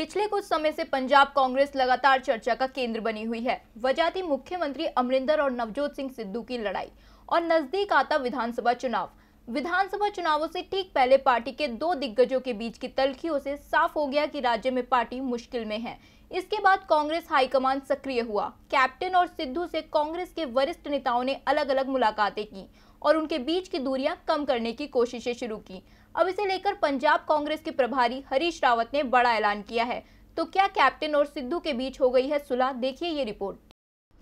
पिछले कुछ समय से पंजाब कांग्रेस लगातार चर्चा का केंद्र बनी हुई है वजह थी मुख्यमंत्री अमरिंदर और नवजोत सिंह सिद्धू की लड़ाई और नजदीक आता विधानसभा चुनाव विधानसभा चुनावों से ठीक पहले पार्टी के दो दिग्गजों के बीच की तलखियों से साफ हो गया कि राज्य में पार्टी मुश्किल में है इसके बाद कांग्रेस हाईकमान सक्रिय हुआ कैप्टन और सिद्धू से कांग्रेस के वरिष्ठ नेताओं ने अलग अलग मुलाकातें की और उनके बीच की दूरियां कम करने की कोशिशें शुरू की अब इसे लेकर पंजाब कांग्रेस के प्रभारी हरीश रावत ने बड़ा ऐलान किया है तो क्या कैप्टन और सिद्धू के बीच हो गई है सुलह देखिए ये रिपोर्ट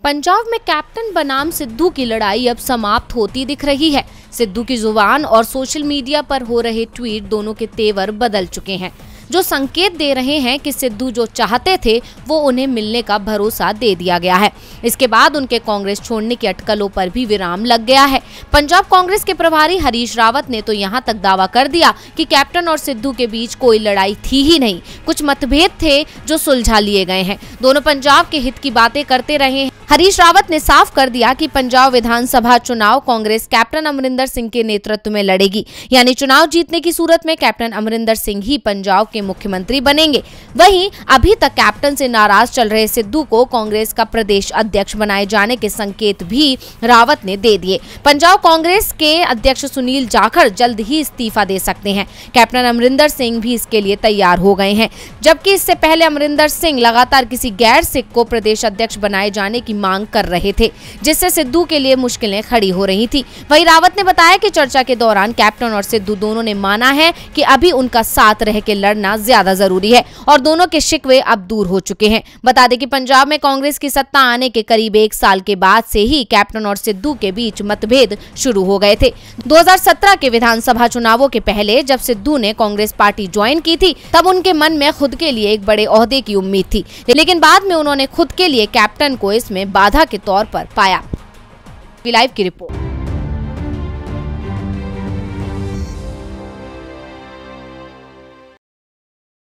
पंजाब में कैप्टन बनाम सिद्धू की लड़ाई अब समाप्त होती दिख रही है सिद्धू की जुबान और सोशल मीडिया पर हो रहे ट्वीट दोनों के तेवर बदल चुके हैं जो संकेत दे रहे हैं कि सिद्धू जो चाहते थे वो उन्हें मिलने का भरोसा दे दिया गया है इसके बाद उनके कांग्रेस छोड़ने की अटकलों पर भी विराम लग गया है पंजाब कांग्रेस के प्रभारी हरीश रावत ने तो यहाँ तक दावा कर दिया कि कैप्टन और सिद्धू के बीच कोई लड़ाई थी ही नहीं कुछ मतभेद थे जो सुलझा लिए गए हैं दोनों पंजाब के हित की बातें करते रहे हैं हरीश रावत ने साफ कर दिया कि पंजाब विधानसभा चुनाव कांग्रेस कैप्टन अमरिंदर सिंह के नेतृत्व में लड़ेगी यानी चुनाव जीतने की सूरत में कैप्टन अमरिंदर सिंह ही पंजाब के मुख्यमंत्री बनेंगे वहीं अभी तक कैप्टन से नाराज चल रहे सिद्धू को कांग्रेस का प्रदेश अध्यक्ष बनाए जाने के संकेत भी रावत ने दे दिए पंजाब कांग्रेस के अध्यक्ष सुनील जाखड़ जल्द ही इस्तीफा दे सकते हैं कैप्टन अमरिंदर सिंह भी इसके लिए तैयार हो गए हैं जबकि इससे पहले अमरिंदर सिंह लगातार किसी गैर सिख को प्रदेश अध्यक्ष बनाए जाने की मांग कर रहे थे जिससे सिद्धू के लिए मुश्किलें खड़ी हो रही थी वही रावत ने बताया कि चर्चा के दौरान कैप्टन और सिद्धू दोनों ने माना है कि अभी उनका साथ रह के लड़ना ज्यादा जरूरी है और दोनों के शिकवे अब दूर हो चुके हैं बता दें कि पंजाब में कांग्रेस की सत्ता आने के करीब एक साल के बाद से ही कैप्टन और सिद्धू के बीच मतभेद शुरू हो गए थे दो के विधानसभा चुनावों के पहले जब सिद्धू ने कांग्रेस पार्टी ज्वाइन की थी तब उनके मन में खुद के लिए एक बड़े अहदे की उम्मीद थी लेकिन बाद में उन्होंने खुद के लिए कैप्टन को इसमें बाधा के तौर पर पाया लाइव की रिपोर्ट